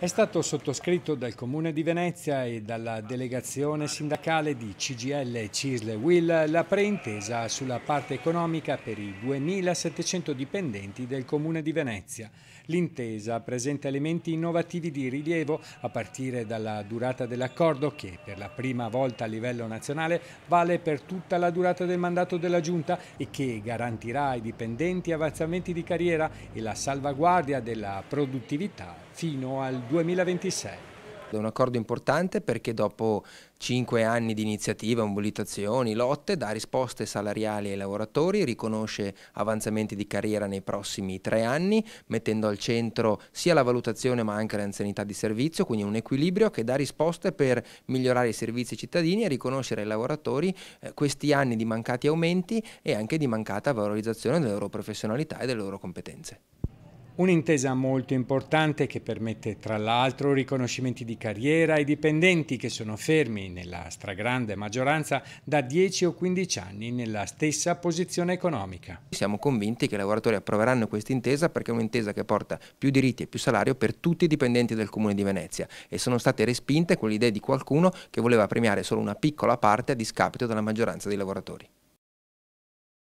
È stato sottoscritto dal Comune di Venezia e dalla delegazione sindacale di CGL Cisle Will la preintesa sulla parte economica per i 2.700 dipendenti del Comune di Venezia. L'intesa presenta elementi innovativi di rilievo a partire dalla durata dell'accordo che per la prima volta a livello nazionale vale per tutta la durata del mandato della Giunta e che garantirà ai dipendenti avanzamenti di carriera e la salvaguardia della produttività fino al 2026. È un accordo importante perché dopo cinque anni di iniziativa, mobilitazioni, lotte, dà risposte salariali ai lavoratori, riconosce avanzamenti di carriera nei prossimi tre anni, mettendo al centro sia la valutazione ma anche l'anzianità di servizio, quindi un equilibrio che dà risposte per migliorare i servizi ai cittadini e riconoscere ai lavoratori eh, questi anni di mancati aumenti e anche di mancata valorizzazione delle loro professionalità e delle loro competenze. Un'intesa molto importante che permette tra l'altro riconoscimenti di carriera ai dipendenti che sono fermi nella stragrande maggioranza da 10 o 15 anni nella stessa posizione economica. Siamo convinti che i lavoratori approveranno questa intesa perché è un'intesa che porta più diritti e più salario per tutti i dipendenti del Comune di Venezia e sono state respinte quelle idee di qualcuno che voleva premiare solo una piccola parte a discapito della maggioranza dei lavoratori.